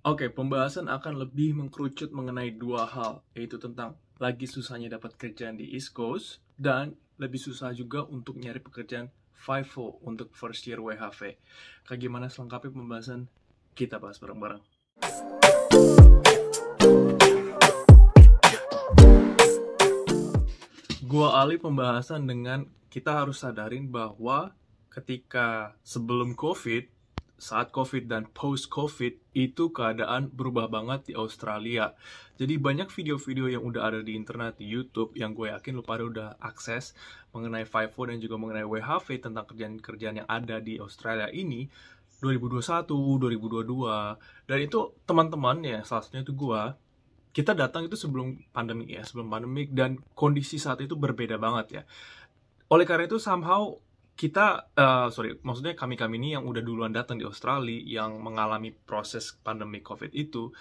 Oke, pembahasan akan lebih mengkerucut mengenai dua hal, yaitu tentang lagi susahnya dapat kerjaan di East Coast dan lebih susah juga untuk nyari pekerjaan FIFO untuk first year WHV. Kayak gimana selengkapnya pembahasan kita bahas bareng-bareng. Gua alih pembahasan dengan kita harus sadarin bahwa ketika sebelum COVID saat COVID dan post-COVID itu keadaan berubah banget di Australia. Jadi banyak video-video yang udah ada di internet, di Youtube, yang gue yakin lo pada udah akses mengenai FIFO dan juga mengenai WHV tentang kerjaan-kerjaan yang ada di Australia ini 2021, 2022, dan itu teman-teman ya, salah satunya itu gue, kita datang itu sebelum pandemi ya, sebelum pandemi dan kondisi saat itu berbeda banget ya. Oleh karena itu somehow kita uh, sorry maksudnya kami kami ini yang udah duluan datang di Australia yang mengalami proses pandemi COVID itu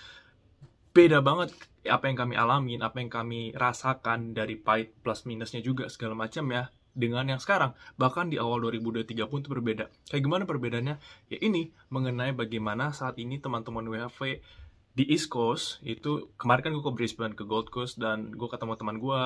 beda banget apa yang kami alamin apa yang kami rasakan dari pahit plus minusnya juga segala macam ya dengan yang sekarang bahkan di awal 2023 pun itu berbeda kayak gimana perbedaannya ya ini mengenai bagaimana saat ini teman-teman WHV di East Coast itu kemarin kan gue ke Brisbane ke Gold Coast dan gue ketemu teman gue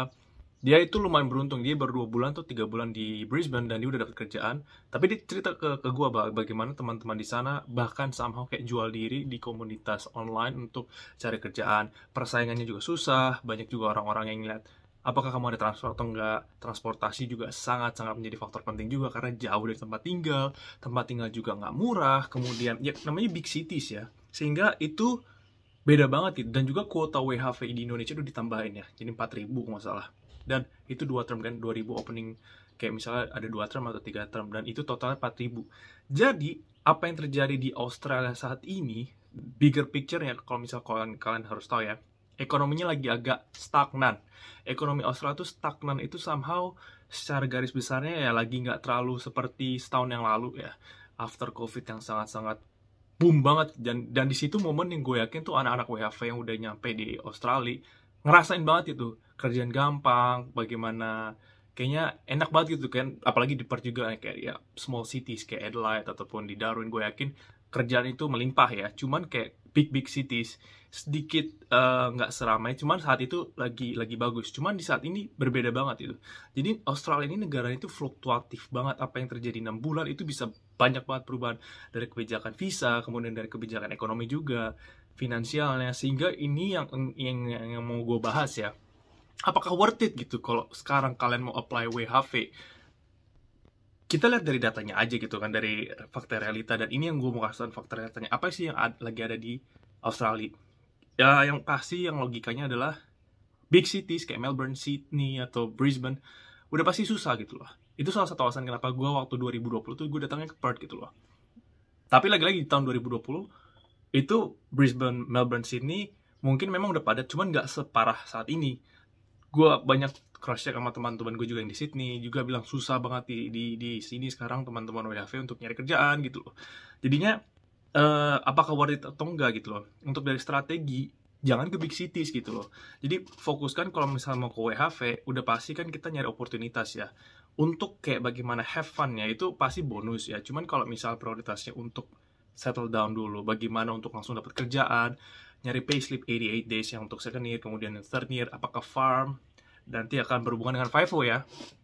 dia itu lumayan beruntung dia baru dua bulan atau tiga bulan di Brisbane dan dia udah dapat kerjaan tapi dia cerita ke ke gue bagaimana teman-teman di sana bahkan somehow kayak jual diri di komunitas online untuk cari kerjaan persaingannya juga susah banyak juga orang-orang yang ngeliat apakah kamu ada transfer atau enggak transportasi juga sangat-sangat menjadi faktor penting juga karena jauh dari tempat tinggal tempat tinggal juga nggak murah kemudian ya namanya big cities ya sehingga itu beda banget gitu dan juga kuota WHV di Indonesia itu ditambahin ya jadi 4000 ribu masalah dan itu dua term kan 2000 opening kayak misalnya ada dua term atau tiga term dan itu totalnya 4000 jadi apa yang terjadi di Australia saat ini bigger picture ya kalau misalnya kalian kalian harus tahu ya ekonominya lagi agak stagnan ekonomi Australia itu stagnan itu somehow secara garis besarnya ya lagi nggak terlalu seperti setahun yang lalu ya after covid yang sangat-sangat boom banget dan dan di situ momen yang gue yakin tuh anak-anak WHV yang udah nyampe di Australia ngerasain banget itu kerjaan gampang bagaimana kayaknya enak banget gitu kan apalagi di Perth juga eh, kayak ya small cities kayak Adelaide ataupun di Darwin gue yakin kerjaan itu melimpah ya cuman kayak big big cities sedikit eh, nggak uh, seramai cuman saat itu lagi lagi bagus cuman di saat ini berbeda banget itu jadi Australia ini negara itu fluktuatif banget apa yang terjadi enam bulan itu bisa banyak banget perubahan dari kebijakan visa kemudian dari kebijakan ekonomi juga finansialnya sehingga ini yang, yang, yang mau gue bahas ya apakah worth it gitu kalau sekarang kalian mau apply WHV kita lihat dari datanya aja gitu kan dari fakta realita dan ini yang gue mau kasih fakta realitanya apa sih yang ad, lagi ada di Australia ya yang pasti yang logikanya adalah big cities kayak Melbourne, Sydney atau Brisbane udah pasti susah gitu loh itu salah satu alasan kenapa gue waktu 2020 tuh gue datangnya ke Perth gitu loh tapi lagi-lagi di tahun 2020 itu Brisbane, Melbourne, Sydney mungkin memang udah padat cuman nggak separah saat ini gue banyak cross check sama teman-teman gue juga yang di Sydney juga bilang susah banget di di, di sini sekarang teman-teman WHV untuk nyari kerjaan gitu loh jadinya uh, apakah worth it atau enggak gitu loh untuk dari strategi jangan ke big cities gitu loh jadi fokuskan kalau misalnya mau ke WHV udah pasti kan kita nyari oportunitas ya untuk kayak bagaimana have fun ya itu pasti bonus ya cuman kalau misal prioritasnya untuk settle down dulu bagaimana untuk langsung dapat kerjaan nyari payslip 88 days yang untuk second year, kemudian yang third year, apakah farm, nanti akan berhubungan dengan FIFO oh ya.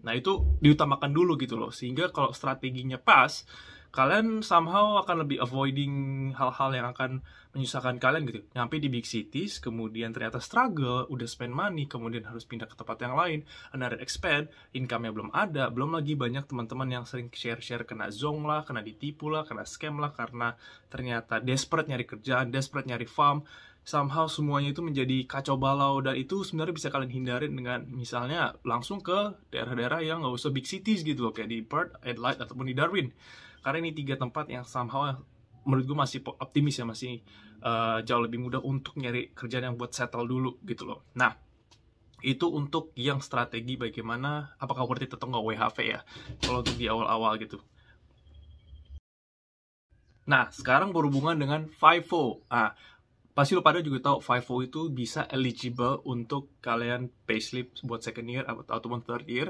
Nah itu diutamakan dulu gitu loh, sehingga kalau strateginya pas, kalian somehow akan lebih avoiding hal-hal yang akan menyusahkan kalian gitu. Nyampe di big cities, kemudian ternyata struggle, udah spend money, kemudian harus pindah ke tempat yang lain, another expand, income-nya belum ada, belum lagi banyak teman-teman yang sering share-share kena zong lah, kena ditipu lah, kena scam lah, karena ternyata desperate nyari kerjaan, desperate nyari farm, somehow semuanya itu menjadi kacau balau dan itu sebenarnya bisa kalian hindarin dengan misalnya langsung ke daerah-daerah yang nggak usah big cities gitu loh kayak di Perth, Adelaide ataupun di Darwin karena ini tiga tempat yang somehow menurut gue masih optimis ya masih uh, jauh lebih mudah untuk nyari kerjaan yang buat settle dulu gitu loh nah itu untuk yang strategi bagaimana apakah worth it atau nggak WHV ya kalau untuk di awal-awal gitu nah sekarang berhubungan dengan FIFO ah pasti lo pada juga tahu FIFO itu bisa eligible untuk kalian payslip buat second year atau, ataupun third year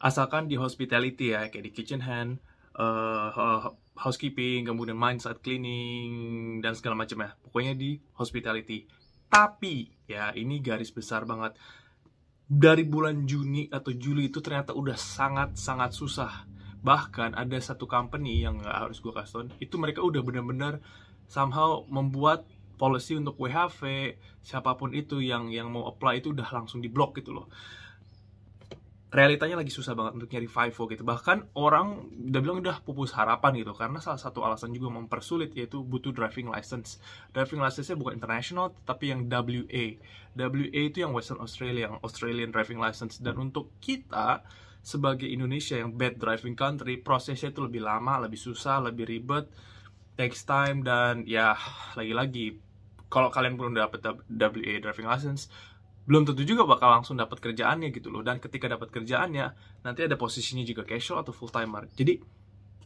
asalkan di hospitality ya kayak di kitchen hand uh, housekeeping kemudian mindset cleaning dan segala macam ya pokoknya di hospitality tapi ya ini garis besar banget dari bulan Juni atau Juli itu ternyata udah sangat-sangat susah bahkan ada satu company yang harus gue kasih itu mereka udah benar-benar somehow membuat policy untuk WHV siapapun itu yang yang mau apply itu udah langsung diblok gitu loh realitanya lagi susah banget untuk nyari FIFO gitu bahkan orang udah bilang udah pupus harapan gitu karena salah satu alasan juga mempersulit yaitu butuh driving license driving license-nya bukan international tapi yang WA WA itu yang Western Australia yang Australian driving license dan untuk kita sebagai Indonesia yang bad driving country prosesnya itu lebih lama lebih susah lebih ribet takes time dan ya lagi-lagi kalau kalian belum dapat WA driving license belum tentu juga bakal langsung dapat kerjaannya gitu loh dan ketika dapat kerjaannya nanti ada posisinya juga casual atau full timer jadi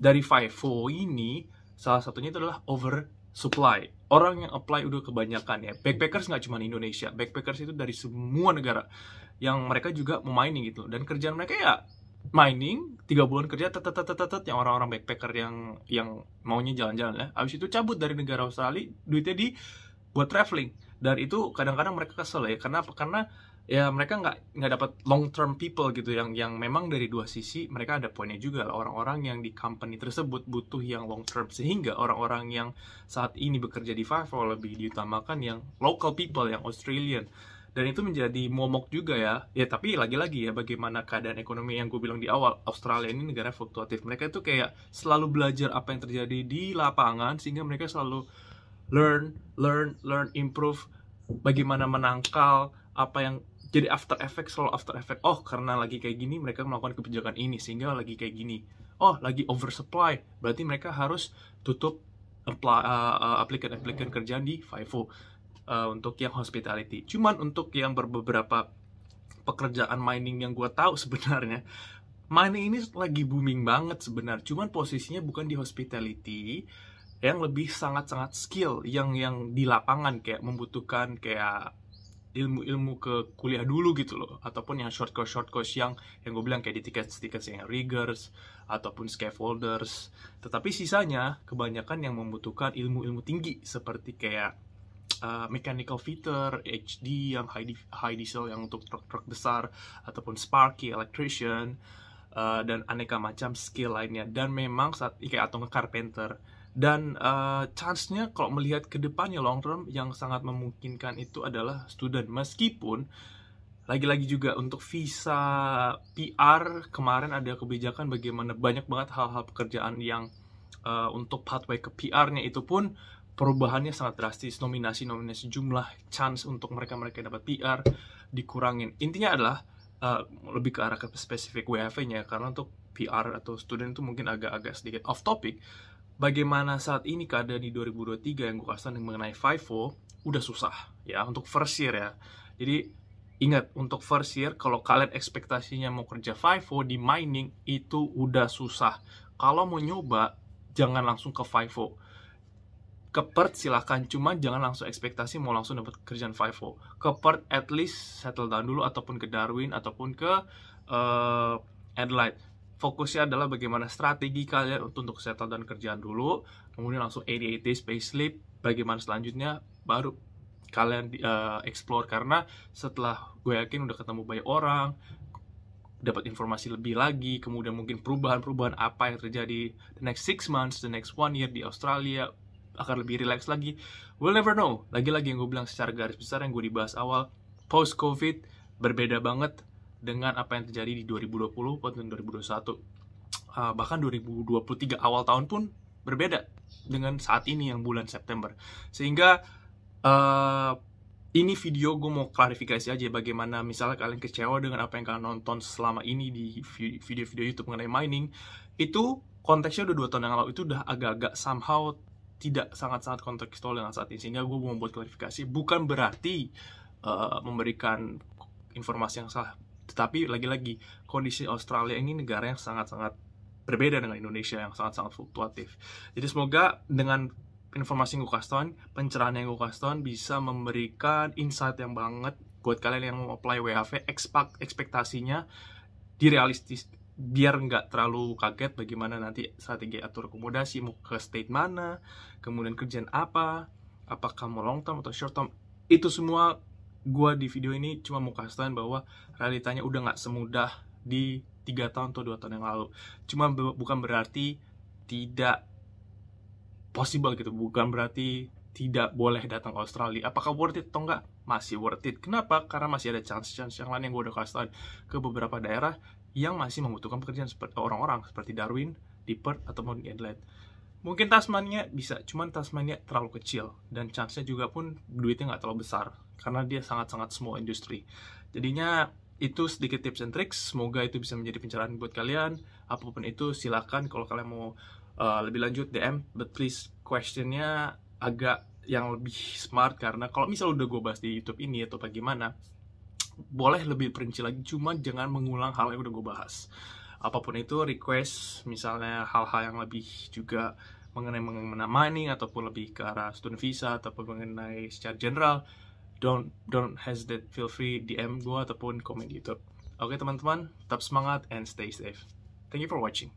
dari FIFO ini salah satunya itu adalah over supply orang yang apply udah kebanyakan ya backpackers nggak cuma Indonesia backpackers itu dari semua negara yang mereka juga mau mining gitu loh. dan kerjaan mereka ya mining tiga bulan kerja tetetetetetet yang orang-orang backpacker yang yang maunya jalan-jalan ya abis itu cabut dari negara Australia duitnya di buat traveling dan itu kadang-kadang mereka kesel ya karena karena ya mereka nggak nggak dapat long term people gitu yang yang memang dari dua sisi mereka ada poinnya juga orang-orang yang di company tersebut butuh yang long term sehingga orang-orang yang saat ini bekerja di Five lebih diutamakan yang local people yang Australian dan itu menjadi momok juga ya ya tapi lagi-lagi ya bagaimana keadaan ekonomi yang gue bilang di awal Australia ini negara fluktuatif mereka itu kayak selalu belajar apa yang terjadi di lapangan sehingga mereka selalu learn, learn, learn, improve, bagaimana menangkal apa yang jadi after effect selalu after effect. Oh, karena lagi kayak gini mereka melakukan kebijakan ini sehingga lagi kayak gini. Oh, lagi oversupply, berarti mereka harus tutup aplikan-aplikan eh, eh, uh, kerjaan di FIFO uh, eh, untuk yang hospitality. Cuman untuk yang beberapa pekerjaan mining yang gue tahu sebenarnya mining ini lagi booming banget sebenarnya. Cuman posisinya bukan di hospitality, yang lebih sangat-sangat skill yang yang di lapangan kayak membutuhkan kayak ilmu-ilmu ke kuliah dulu gitu loh ataupun yang short course short course yang yang gue bilang kayak di tiket tiket yang riggers ataupun scaffolders tetapi sisanya kebanyakan yang membutuhkan ilmu-ilmu tinggi seperti kayak uh, mechanical fitter HD yang high, di, high diesel yang untuk truk-truk besar ataupun sparky electrician uh, dan aneka macam skill lainnya dan memang saat kayak atau nge carpenter dan uh, chance-nya kalau melihat ke depannya long term yang sangat memungkinkan itu adalah student meskipun lagi-lagi juga untuk visa PR kemarin ada kebijakan bagaimana banyak banget hal-hal pekerjaan yang uh, untuk pathway ke PR-nya itu pun perubahannya sangat drastis nominasi-nominasi jumlah chance untuk mereka-mereka dapat PR dikurangin intinya adalah uh, lebih ke arah ke spesifik wfa nya karena untuk PR atau student itu mungkin agak-agak sedikit off topic bagaimana saat ini keadaan di 2023 yang gue kasih mengenai FIFO udah susah ya untuk first year ya. Jadi ingat untuk first year kalau kalian ekspektasinya mau kerja FIFO di mining itu udah susah. Kalau mau nyoba jangan langsung ke FIFO ke Perth silahkan cuma jangan langsung ekspektasi mau langsung dapat kerjaan FIFO ke Perth at least settle down dulu ataupun ke Darwin ataupun ke uh, Adelaide fokusnya adalah bagaimana strategi kalian untuk untuk settle dan kerjaan dulu kemudian langsung 88 days pay slip bagaimana selanjutnya baru kalian uh, explore karena setelah gue yakin udah ketemu banyak orang dapat informasi lebih lagi kemudian mungkin perubahan-perubahan apa yang terjadi the next six months the next one year di Australia akan lebih relax lagi we'll never know lagi-lagi yang gue bilang secara garis besar yang gue dibahas awal post covid berbeda banget dengan apa yang terjadi di 2020 dan 2021 uh, bahkan 2023 awal tahun pun berbeda dengan saat ini yang bulan September sehingga uh, ini video gue mau klarifikasi aja bagaimana misalnya kalian kecewa dengan apa yang kalian nonton selama ini di video-video YouTube mengenai mining itu konteksnya udah dua tahun yang lalu itu udah agak-agak somehow tidak sangat-sangat kontekstual dengan saat ini sehingga gue mau membuat klarifikasi bukan berarti uh, memberikan informasi yang salah tetapi lagi-lagi kondisi Australia ini negara yang sangat-sangat berbeda dengan Indonesia yang sangat-sangat fluktuatif. Jadi semoga dengan informasi yang gue kasih pencerahan yang gue kasih bisa memberikan insight yang banget buat kalian yang mau apply WHV, expect, ekspektasinya direalistis biar nggak terlalu kaget bagaimana nanti strategi atur akomodasi mau ke state mana kemudian kerjaan apa apakah mau long term atau short term itu semua gue di video ini cuma mau kasih tahu bahwa realitanya udah nggak semudah di tiga tahun atau dua tahun yang lalu. Cuma bukan berarti tidak possible gitu, bukan berarti tidak boleh datang ke Australia. Apakah worth it atau enggak? Masih worth it. Kenapa? Karena masih ada chance-chance yang lain yang gue udah kasih tahu ke beberapa daerah yang masih membutuhkan pekerjaan seperti orang-orang seperti Darwin, di Perth ataupun di Adelaide. Mungkin Tasmania bisa, cuman Tasmania terlalu kecil dan chance-nya juga pun duitnya nggak terlalu besar karena dia sangat-sangat small industry. Jadinya itu sedikit tips and tricks, semoga itu bisa menjadi pencerahan buat kalian. Apapun itu silakan kalau kalian mau uh, lebih lanjut DM, but please questionnya agak yang lebih smart karena kalau misal udah gue bahas di YouTube ini atau bagaimana, boleh lebih perinci lagi, cuma jangan mengulang hal yang udah gue bahas. Apapun itu request, misalnya hal-hal yang lebih juga mengenai mengenai mining ataupun lebih ke arah student visa ataupun mengenai secara general don't don't hesitate feel free DM gue ataupun komen di YouTube. Oke okay, teman-teman, tetap semangat and stay safe. Thank you for watching.